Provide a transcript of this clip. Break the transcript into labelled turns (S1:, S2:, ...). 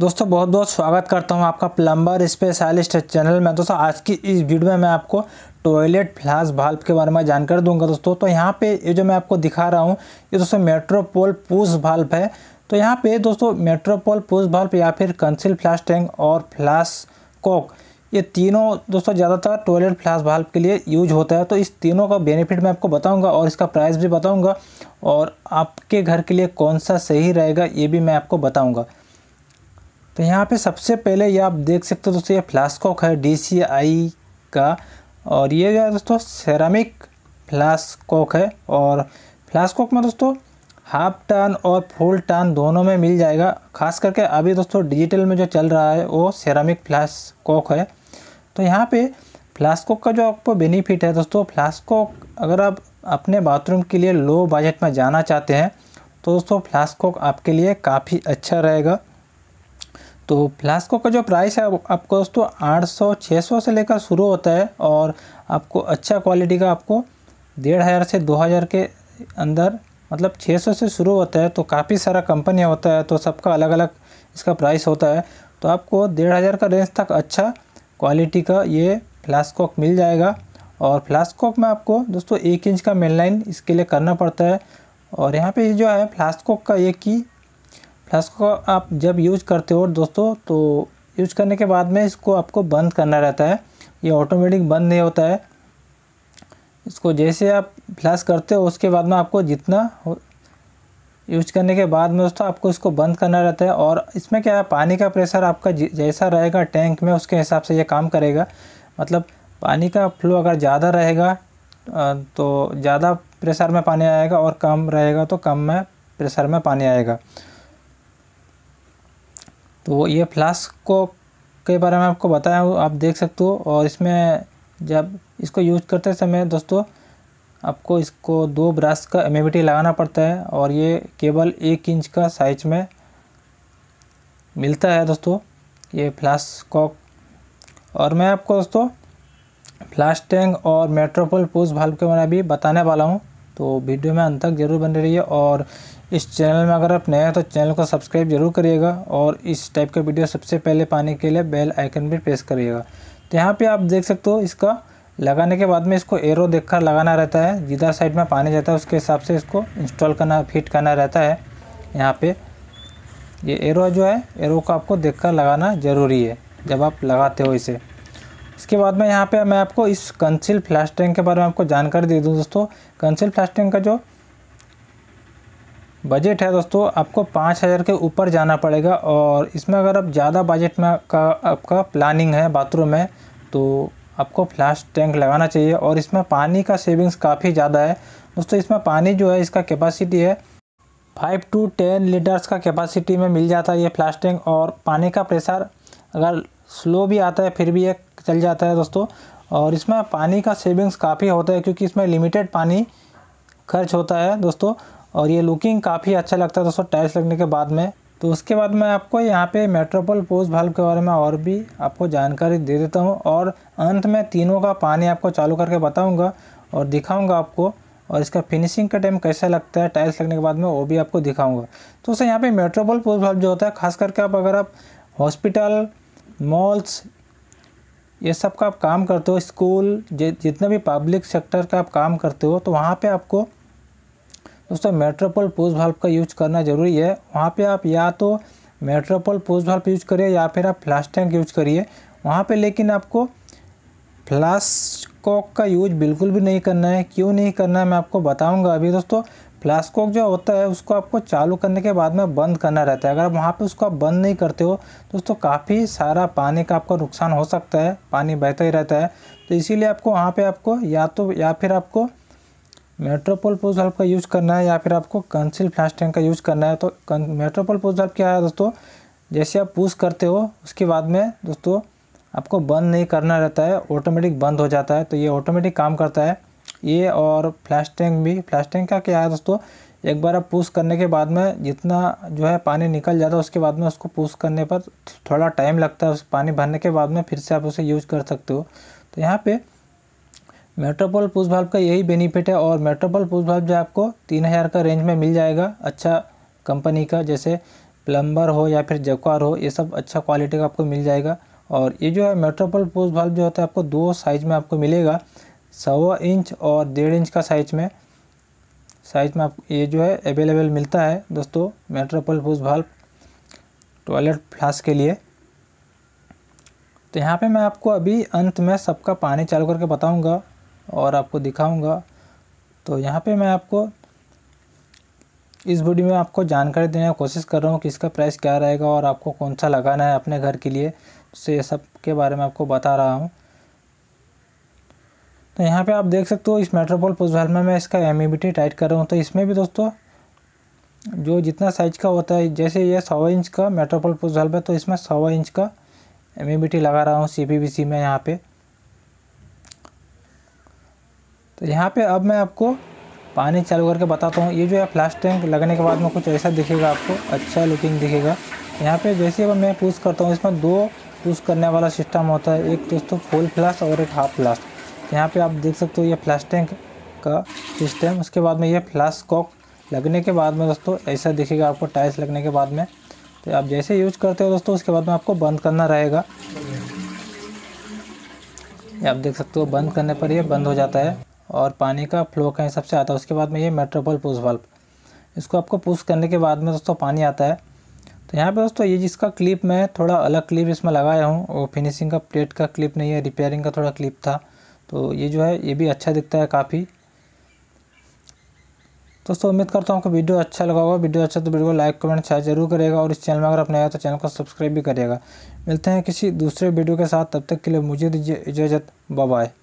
S1: दोस्तों बहुत बहुत स्वागत करता हूं आपका प्लम्बर स्पेशलिस्ट चैनल में दोस्तों आज की इस वीडियो में मैं आपको टॉयलेट फ्लास भाल्व के बारे में जानकारी दूंगा दोस्तों तो यहाँ पे ये जो मैं आपको दिखा रहा हूँ ये दोस्तों मेट्रोपोल पूस वाल्व है तो यहाँ पे दोस्तों मेट्रोपोल पूस वाल्व या फिर कंसिल फ्लास टैंक और फ्लास कॉक ये तीनों दोस्तों ज़्यादातर टॉयलेट फ्लास भाल्व के लिए यूज होता है तो इस तीनों का बेनिफिट मैं आपको बताऊँगा और इसका प्राइस भी बताऊँगा और आपके घर के लिए कौन सा सही रहेगा ये भी मैं आपको बताऊँगा तो यहाँ पे सबसे पहले ये आप देख सकते हो दोस्तों ये फ्लास्कॉक है डी का और ये जो है दोस्तों सेरामिक फ्लास्कॉक है और फ्लास्कॉक में दोस्तों हाफ टन और फुल टन दोनों में मिल जाएगा खास करके अभी दोस्तों डिजिटल में जो चल रहा है वो सेरामिक फ्लास्कॉक है तो यहाँ पे फ्लास्कॉक का जो आपको बेनिफिट है दोस्तों फ्लास्कॉक अगर आप अपने बाथरूम के लिए लो बजट में जाना चाहते हैं तो दोस्तों फ्लास्कॉक आपके लिए काफ़ी अच्छा रहेगा तो फ्लास्कों का जो प्राइस है आपको दोस्तों आठ सौ छः सौ से लेकर शुरू होता है और आपको अच्छा क्वालिटी का आपको डेढ़ हज़ार से दो हज़ार के अंदर मतलब 600 से शुरू होता है तो काफ़ी सारा कंपनी होता है तो सबका अलग अलग इसका प्राइस होता है तो आपको डेढ़ हज़ार का रेंज तक अच्छा क्वालिटी का ये फ्लास्कॉक मिल जाएगा और फ्लास्कॉक में आपको दोस्तों एक इंच का मेन लाइन इसके लिए करना पड़ता है और यहाँ पे जो है फ्लास्कॉक का ये की फ्लस्क को आप जब यूज करते हो दोस्तों तो यूज करने के बाद में इसको आपको बंद करना रहता है ये ऑटोमेटिक बंद नहीं होता है इसको जैसे आप फ्लैश करते हो उसके बाद में आपको जितना यूज करने के बाद में दोस्तों आपको इसको बंद करना रहता है और इसमें क्या है पानी का प्रेशर आपका जैसा रहेगा टैंक में उसके हिसाब से ये काम करेगा मतलब पानी का फ्लो अगर ज़्यादा रहेगा तो ज़्यादा प्रेशर में पानी आएगा और कम रहेगा तो कम में प्रेशर में पानी आएगा तो ये फ्लास्क को के बारे में आपको बताया हूँ आप देख सकते हो और इसमें जब इसको यूज करते समय दोस्तों आपको इसको दो ब्रश का एम लगाना पड़ता है और ये केवल एक इंच का साइज में मिलता है दोस्तों ये फ्लास कॉक और मैं आपको दोस्तों फ्लास टैंक और मेट्रोपोल पोस्ट भाल्व के बारे में भी बताने वाला हूँ तो वीडियो में अंत तक ज़रूर बने रहिए और इस चैनल में अगर आप नए हैं तो चैनल को सब्सक्राइब जरूर करिएगा और इस टाइप का वीडियो सबसे पहले पाने के लिए बेल आइकन भी प्रेस करिएगा तो यहाँ पे आप देख सकते हो इसका लगाने के बाद में इसको एरो देखकर लगाना रहता है जिधर साइड में पानी जाता है उसके हिसाब से इसको इंस्टॉल करना फिट करना रहता है यहाँ पर ये एरो जो है एरो को आपको देख लगाना ज़रूरी है जब आप लगाते हो इसे इसके बाद में यहाँ पे मैं आपको इस कंसिल फ्लैश टैंक के बारे में आपको जानकारी दे दूँ दोस्तों कंसिल फ्लैश टैंक का जो बजट है दोस्तों आपको पाँच हज़ार के ऊपर जाना पड़ेगा और इसमें अगर आप ज़्यादा बजट में का आपका प्लानिंग है बाथरूम में तो आपको फ्लैश टैंक लगाना चाहिए और इसमें पानी का सेविंग्स काफ़ी ज़्यादा है दोस्तों इसमें पानी जो है इसका कैपेसिटी है फाइव टू टेन लीटर्स का कैपेसिटी में मिल जाता है ये फ्लैश टैंक और पानी का प्रेशर अगर स्लो भी आता है फिर भी ये चल जाता है दोस्तों और इसमें पानी का सेविंग्स काफ़ी होता है क्योंकि इसमें लिमिटेड पानी खर्च होता है दोस्तों और ये लुकिंग काफ़ी अच्छा लगता है दोस्तों टाइल्स लगने के बाद में तो उसके बाद मैं आपको यहाँ पे मेट्रोपोल पोज भाल्व के बारे में और भी आपको जानकारी दे देता हूँ और अंत में तीनों का पानी आपको चालू करके बताऊँगा और दिखाऊँगा आपको और इसका फिनिशिंग का टाइम कैसा लगता है टाइल्स लगने के बाद में वो भी आपको दिखाऊँगा तो उससे यहाँ पर मेट्रोपोल पोज भल्ब जो होता है खास करके आप अगर आप हॉस्पिटल मॉल्स ये सब का आप काम करते हो स्कूल जितने भी पब्लिक सेक्टर का आप काम करते हो तो वहाँ पर आपको दोस्तों मेट्रोपोल पोस्ट भाल्व का यूज करना ज़रूरी है वहाँ पर आप या तो मेट्रोपोल पोस्ट भाल्व यूज करिए या फिर आप फ्लास्ट टैंक यूज करिए वहाँ पर लेकिन आपको फ्लास्कॉक का यूज बिल्कुल भी नहीं करना है क्यों नहीं करना है मैं आपको बताऊँगा अभी दोस्तों फ्लास्कॉक जो होता है उसको आपको चालू करने के बाद में बंद करना रहता है अगर आप वहाँ पर उसको आप बंद नहीं करते हो दोस्तों काफ़ी सारा पानी का आपका नुकसान हो सकता है पानी बहता ही रहता है तो इसीलिए आपको वहाँ पर आपको या तो या फिर आपको मेट्रोपोल पोज हल्प का यूज़ करना है या फिर आपको कंसिल फ्लैश टैंक का यूज़ करना है तो मेट्रोपोल पोज हल्प क्या है दोस्तों जैसे आप पुश करते हो उसके बाद में दोस्तों आपको बंद नहीं करना रहता है ऑटोमेटिक बंद हो जाता है तो ये ऑटोमेटिक काम करता है ये और फ्लैश टैंक भी फ्लैश टैंक का क्या है दोस्तों एक बार आप पुश करने के बाद में जितना जो है पानी निकल जाता है उसके बाद में उसको पुश करने पर थोड़ा टाइम लगता है उस पानी भरने के बाद में फिर से आप उसे यूज कर सकते हो तो यहाँ पर मेट्रोपोल पुश भाव का यही बेनिफिट है और मेट्रोपोल पुश भाव जो आपको तीन हज़ार का रेंज में मिल जाएगा अच्छा कंपनी का जैसे प्लम्बर हो या फिर जक्वार हो ये सब अच्छा क्वालिटी का आपको मिल जाएगा और ये जो है मेट्रोपोल पुश भाव जो होता है आपको दो साइज़ में आपको मिलेगा सवा इंच और डेढ़ इंच का साइज़ में साइज़ में आप ये जो है अवेलेबल मिलता है दोस्तों मेट्रोपोल पुश भाव टॉयलेट फ्लास के लिए तो यहाँ पे मैं आपको अभी अंत में सबका पानी चालू करके बताऊंगा और आपको दिखाऊंगा तो यहाँ पे मैं आपको इस वीडियो में आपको जानकारी देने की कोशिश कर रहा हूँ कि इसका प्राइस क्या रहेगा और आपको कौन सा लगाना है अपने घर के लिए से तो ये सब के बारे में आपको बता रहा हूँ तो यहाँ पे आप देख सकते हो इस मेट्रोपोल पुजल में मैं इसका एम e टाइट कर रहा हूँ तो इसमें भी दोस्तों जो जितना साइज का होता है जैसे ये सवा इंच का मेट्रोपोल पुजल में तो इसमें सवा इंच का एम e लगा रहा हूँ सी में यहाँ पर तो यहाँ पे अब मैं आपको पानी चालू करके बताता हूँ ये जो है फ्लैश टैंक लगने के बाद में कुछ ऐसा दिखेगा आपको अच्छा लुकिंग दिखेगा यहाँ पे जैसे अब मैं पूज करता हूँ इसमें दो पूछ करने वाला सिस्टम होता है एक दोस्तों फुल फ्लैश और एक हाफ फ्लास्ट तो यहाँ पर आप देख सकते हो ये फ्लैश टैंक का सिस्टम उसके बाद में ये फ्लैश कॉक लगने के बाद में दोस्तों ऐसा दिखेगा आपको टाइल्स लगने के बाद में तो आप जैसे यूज करते हो दोस्तों उसके बाद में आपको बंद करना रहेगा ये आप देख सकते हो बंद करने पर ये बंद हो जाता है और पानी का फ्लो कहीं सबसे आता है उसके बाद में ये मेट्रोपोल पुश बल्ब इसको आपको पुश करने के बाद में दोस्तों पानी आता है तो यहाँ पे दोस्तों ये जिसका क्लिप मैं थोड़ा अलग क्लिप इसमें लगाया हूँ वो फिनिशिंग का प्लेट का क्लिप नहीं है रिपेयरिंग का थोड़ा क्लिप था तो ये जो है ये भी अच्छा दिखता है काफ़ी दोस्तों उम्मीद करता हूँ आपको वीडियो अच्छा लगा होगा वीडियो अच्छा तो वीडियो को लाइक कमेंट शेयर जरूर करेगा और इस चैनल में अगर अपने आया तो चैनल को सब्सक्राइब भी करेगा मिलते हैं किसी दूसरे वीडियो के साथ तब तक के लिए मुझे दीजिए इजाज़त बाय